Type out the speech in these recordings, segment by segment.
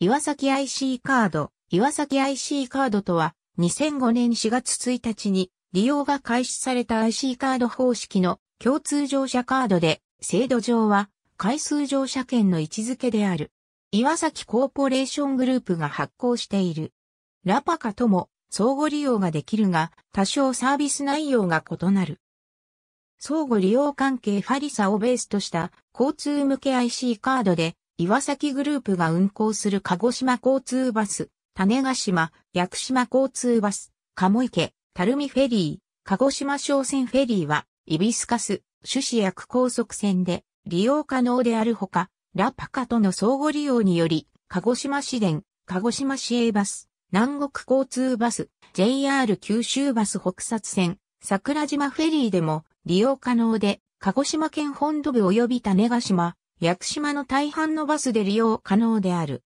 岩崎 IC カード、岩崎 IC カードとは、2005年4月1日に利用が開始された IC カード方式の共通乗車カードで、制度上は回数乗車券の位置づけである。岩崎コーポレーショングループが発行している。ラパカとも相互利用ができるが、多少サービス内容が異なる。相互利用関係ファリサをベースとした交通向け IC カードで岩崎グループが運行する鹿児島交通バス、種ヶ島、屋久島交通バス、鴨池、垂水フェリー、鹿児島商船フェリーは、イビスカス、種子薬高速船で利用可能であるほか、ラパカとの相互利用により、鹿児島市電、鹿児島市営バス、南国交通バス、JR 九州バス北薩線、桜島フェリーでも利用可能で、鹿児島県本土部及び種ヶ島、屋久島の大半のバスで利用可能である。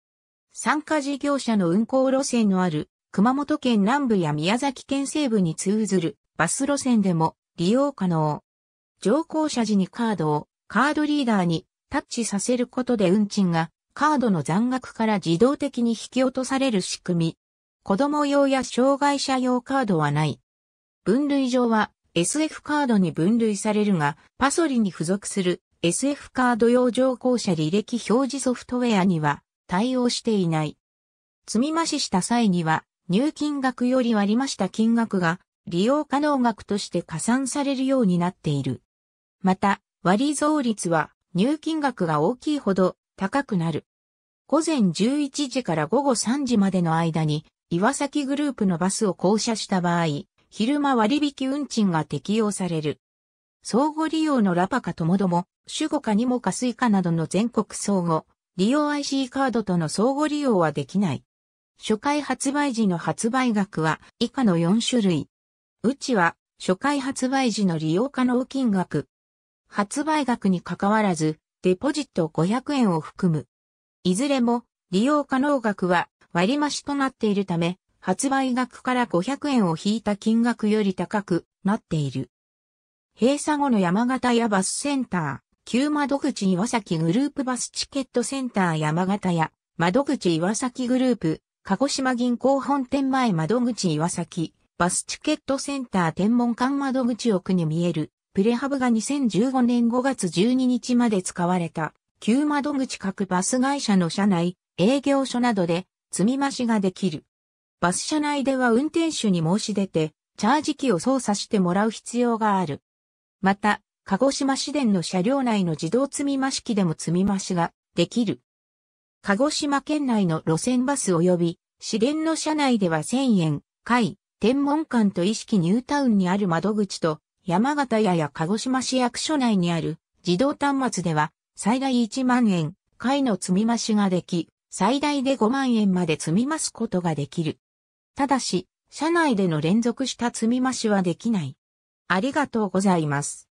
参加事業者の運行路線のある熊本県南部や宮崎県西部に通ずるバス路線でも利用可能。乗降者時にカードをカードリーダーにタッチさせることで運賃がカードの残額から自動的に引き落とされる仕組み。子供用や障害者用カードはない。分類上は SF カードに分類されるが、パソリに付属する SF カード用乗降者履歴表示ソフトウェアには対応していない。積み増しした際には、入金額より割り増した金額が利用可能額として加算されるようになっている。また、割増率は入金額が大きいほど高くなる。午前11時から午後3時までの間に、岩崎グループのバスを降車した場合、昼間割引運賃が適用される。相互利用のラパカともども、主語かにもかスイカなどの全国相互、利用 IC カードとの相互利用はできない。初回発売時の発売額は以下の4種類。うちは初回発売時の利用可能金額。発売額に関わらず、デポジット500円を含む。いずれも利用可能額は割増となっているため、発売額から500円を引いた金額より高くなっている。閉鎖後の山形屋バスセンター、旧窓口岩崎グループバスチケットセンター山形屋、窓口岩崎グループ、鹿児島銀行本店前窓口岩崎、バスチケットセンター天文館窓口奥に見える、プレハブが2015年5月12日まで使われた、旧窓口各バス会社の社内、営業所などで、積み増しができる。バス車内では運転手に申し出て、チャージ機を操作してもらう必要がある。また、鹿児島市電の車両内の自動積み増し機でも積み増しができる。鹿児島県内の路線バス及び市電の車内では1000円、会、天文館と意識ニュータウンにある窓口と山形屋や鹿児島市役所内にある自動端末では最大1万円、会の積み増しができ、最大で5万円まで積み増すことができる。ただし、車内での連続した積み増しはできない。ありがとうございます。